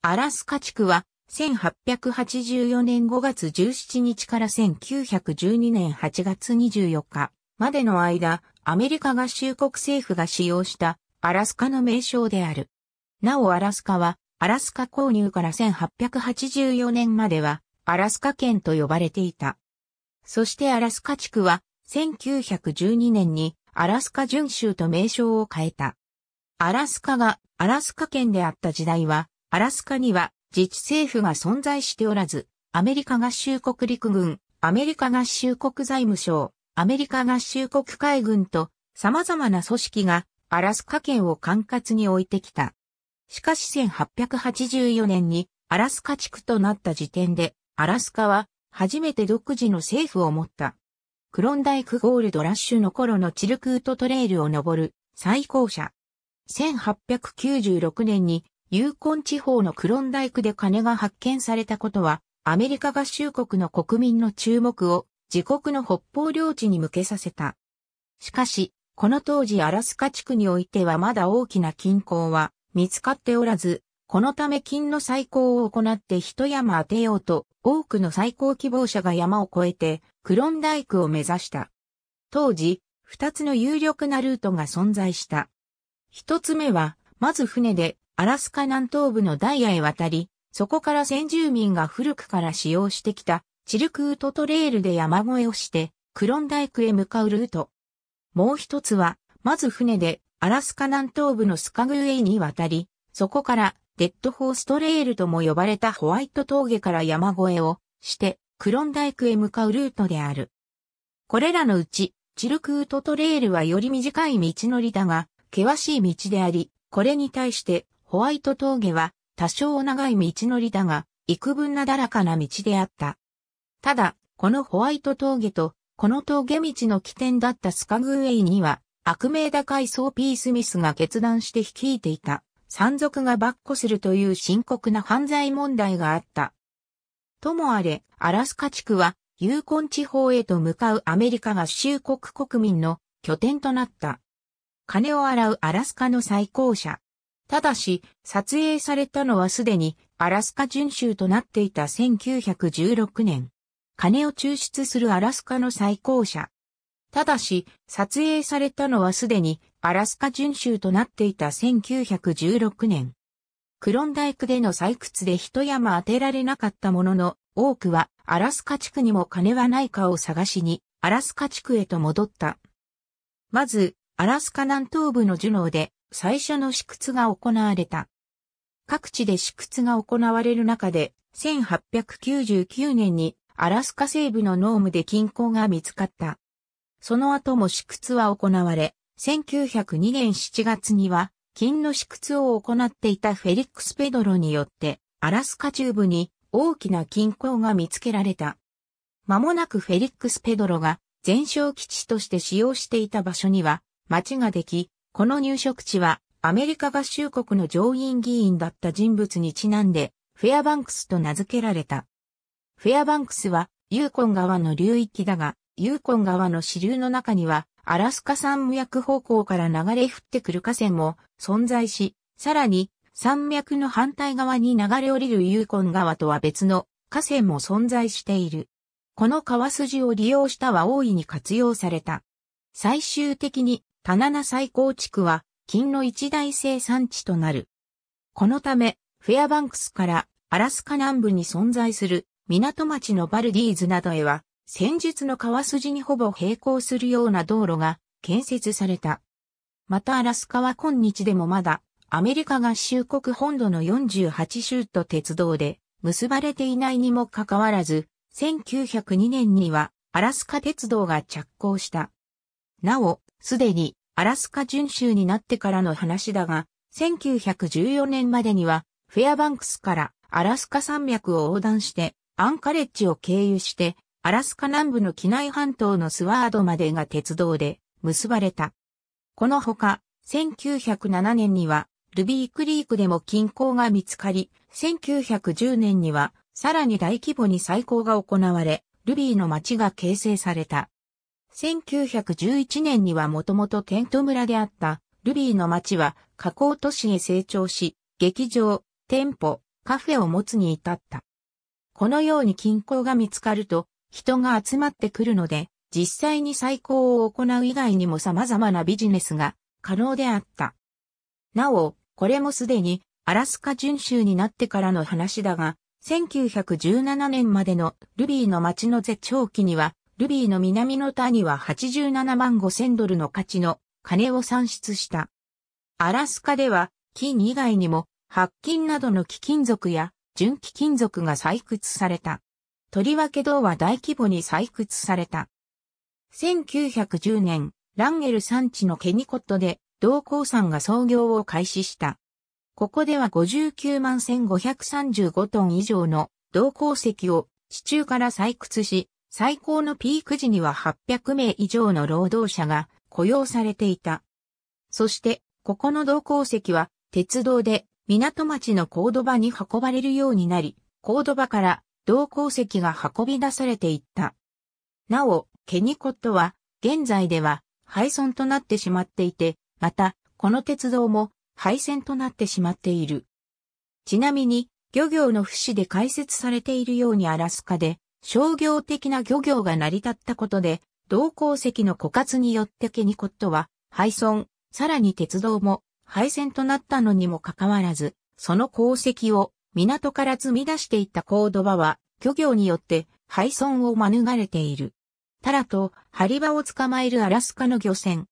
アラスカ地区は、1884年5月17日から1912年8月24日までの間、アメリカ合衆国政府が使用したアラスカの名称である。なおアラスカは、アラスカ購入から1884年までは、アラスカ県と呼ばれていた。そしてアラスカ地区は、1912年にアラスカ準州と名称を変えた。アラスカがアラスカ県であった時代は、アラスカには自治政府が存在しておらず、アメリカ合衆国陸軍、アメリカ合衆国財務省、アメリカ合衆国海軍と様々な組織がアラスカ県を管轄に置いてきた。しかし1884年にアラスカ地区となった時点で、アラスカは初めて独自の政府を持った。クロンダイクゴールドラッシュの頃のチルクートトレイルを登る最高者。1896年にユーコン地方のクロンダイクで金が発見されたことは、アメリカ合衆国の国民の注目を自国の北方領地に向けさせた。しかし、この当時アラスカ地区においてはまだ大きな金鉱は見つかっておらず、このため金の採鉱を行って一山当てようと、多くの採鉱希望者が山を越えて、クロンダイクを目指した。当時、二つの有力なルートが存在した。一つ目は、まず船でアラスカ南東部のダイヤへ渡り、そこから先住民が古くから使用してきたチルクートトレールで山越えをして、クロンダイクへ向かうルート。もう一つは、まず船でアラスカ南東部のスカグウェイに渡り、そこからデッドホーストレールとも呼ばれたホワイト峠から山越えをして、クロンダイクへ向かうルートである。これらのうち、チルクートトレールはより短い道のりだが、険しい道であり、これに対してホワイト峠は多少長い道のりだが、幾分なだらかな道であった。ただ、このホワイト峠と、この峠道の起点だったスカグウェイには、悪名高いソーピー・スミスが決断して率いていた、山賊が跋扈するという深刻な犯罪問題があった。ともあれ、アラスカ地区は、ユーコン地方へと向かうアメリカ合衆国国民の拠点となった。金を洗うアラスカの最高者、ただし、撮影されたのはすでにアラスカ巡州となっていた1916年。金を抽出するアラスカの最高者。ただし、撮影されたのはすでにアラスカ巡州となっていた1916年。クロンダイクでの採掘で一山当てられなかったものの、多くはアラスカ地区にも金はないかを探しに、アラスカ地区へと戻った。まず、アラスカ南東部のジュノーで最初の試屈が行われた。各地で試屈が行われる中で、1899年にアラスカ西部のノームで金鉱が見つかった。その後も試屈は行われ、1902年7月には、金の試屈を行っていたフェリックス・ペドロによって、アラスカ中部に大きな金鉱が見つけられた。間もなくフェリックス・ペドロが全焼基地として使用していた場所には、町ができ、この入植地はアメリカ合衆国の上院議員だった人物にちなんでフェアバンクスと名付けられた。フェアバンクスはユーコン川の流域だが、ユーコン川の支流の中にはアラスカ山脈方向から流れ降ってくる河川も存在し、さらに山脈の反対側に流れ降りるユーコン川とは別の河川も存在している。この川筋を利用したは大いに活用された。最終的にカナナ最高地区は、金の一大生産地となる。このため、フェアバンクスからアラスカ南部に存在する港町のバルディーズなどへは、戦術の川筋にほぼ並行するような道路が建設された。またアラスカは今日でもまだアメリカ合衆国本土の48州と鉄道で結ばれていないにもかかわらず、1902年にはアラスカ鉄道が着工した。なお、すでにアラスカ巡州になってからの話だが、1914年までには、フェアバンクスからアラスカ山脈を横断して、アンカレッジを経由して、アラスカ南部の機内半島のスワードまでが鉄道で結ばれた。このほか、1907年には、ルビークリークでも近郊が見つかり、1910年には、さらに大規模に再興が行われ、ルビーの町が形成された。1911年にはもともとテント村であったルビーの町は加工都市へ成長し、劇場、店舗、カフェを持つに至った。このように近郊が見つかると人が集まってくるので、実際に再興を行う以外にも様々なビジネスが可能であった。なお、これもすでにアラスカ巡州になってからの話だが、1917年までのルビーの町の絶頂期にはルビーの南の谷は87万5千ドルの価値の金を算出した。アラスカでは、金以外にも、白金などの貴金属や純貴金属が採掘された。とりわけ銅は大規模に採掘された。1910年、ランゲル産地のケニコットで銅鉱山が創業を開始した。ここでは59万1535トン以上の銅鉱石を地中から採掘し、最高のピーク時には800名以上の労働者が雇用されていた。そして、ここの同鉱石は、鉄道で港町のコードバに運ばれるようになり、コードバから同鉱石が運び出されていった。なお、ケニコットは、現在では廃村となってしまっていて、また、この鉄道も廃線となってしまっている。ちなみに、漁業の不死で開設されているようにアラスカで、商業的な漁業が成り立ったことで、同鉱石の枯渇によってケニコットは廃村、さらに鉄道も廃線となったのにもかかわらず、その鉱石を港から積み出していったコードバは、漁業によって廃村を免れている。タラとハリバを捕まえるアラスカの漁船。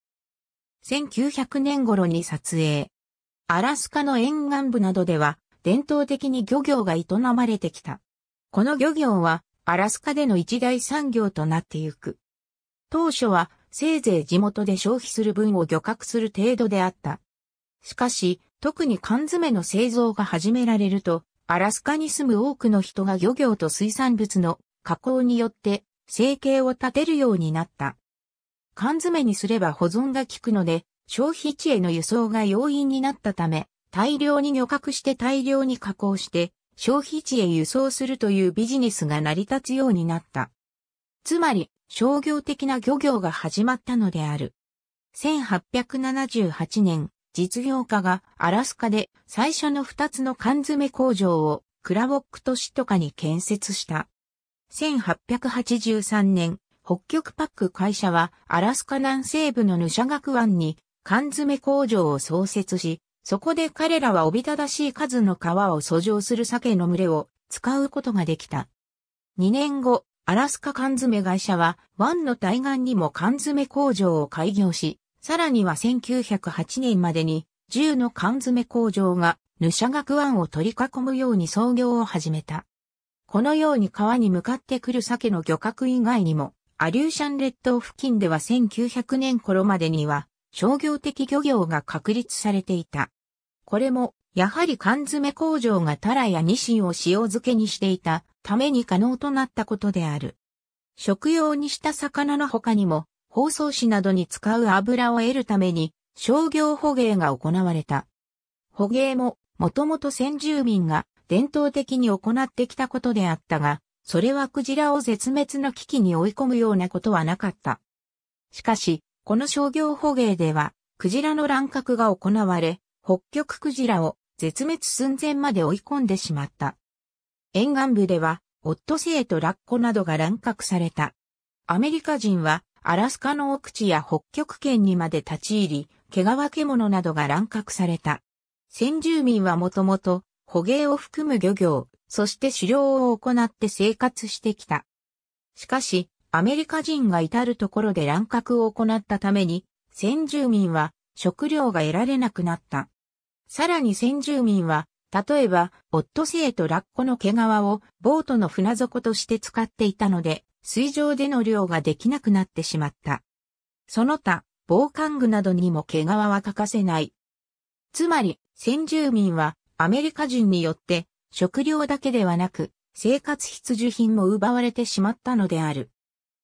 1900年頃に撮影。アラスカの沿岸部などでは、伝統的に漁業が営まれてきた。この漁業は、アラスカでの一大産業となってゆく。当初は、せいぜい地元で消費する分を漁獲する程度であった。しかし、特に缶詰の製造が始められると、アラスカに住む多くの人が漁業と水産物の加工によって生計を立てるようになった。缶詰にすれば保存が効くので、消費地への輸送が要因になったため、大量に漁獲して大量に加工して、消費地へ輸送するというビジネスが成り立つようになった。つまり、商業的な漁業が始まったのである。1878年、実業家がアラスカで最初の2つの缶詰工場をクラボック都市とかに建設した。1883年、北極パック会社はアラスカ南西部のヌシャガク湾に缶詰工場を創設し、そこで彼らはおびただしい数の川を遡上する鮭の群れを使うことができた。2年後、アラスカ缶詰会社は湾の対岸にも缶詰工場を開業し、さらには1908年までに10の缶詰工場がヌシャガク湾を取り囲むように創業を始めた。このように川に向かってくる鮭の漁獲以外にも、アリューシャン列島付近では1900年頃までには商業的漁業が確立されていた。これも、やはり缶詰工場がタラやニシンを塩漬けにしていたために可能となったことである。食用にした魚の他にも、包装紙などに使う油を得るために、商業捕鯨が行われた。捕鯨も、もともと先住民が伝統的に行ってきたことであったが、それはクジラを絶滅の危機に追い込むようなことはなかった。しかし、この商業捕鯨では、クジラの乱獲が行われ、北極クジラを絶滅寸前まで追い込んでしまった。沿岸部では、オットセイとラッコなどが乱獲された。アメリカ人は、アラスカの奥地や北極圏にまで立ち入り、毛皮獣などが乱獲された。先住民はもともと、捕鯨を含む漁業、そして狩猟を行って生活してきた。しかし、アメリカ人が至るところで乱獲を行ったために、先住民は食料が得られなくなった。さらに先住民は、例えば、オットセイとラッコの毛皮をボートの船底として使っていたので、水上での漁ができなくなってしまった。その他、防寒具などにも毛皮は欠かせない。つまり、先住民はアメリカ人によって食料だけではなく生活必需品も奪われてしまったのである。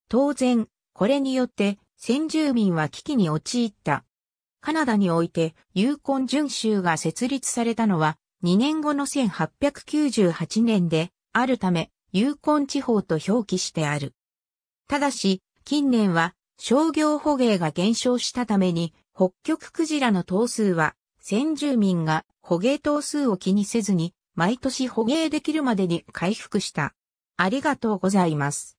当然、これによって先住民は危機に陥った。カナダにおいてユーコン巡州が設立されたのは2年後の1898年であるためユーコン地方と表記してある。ただし近年は商業捕鯨が減少したために北極クジラの頭数は先住民が捕鯨頭数を気にせずに毎年捕鯨できるまでに回復した。ありがとうございます。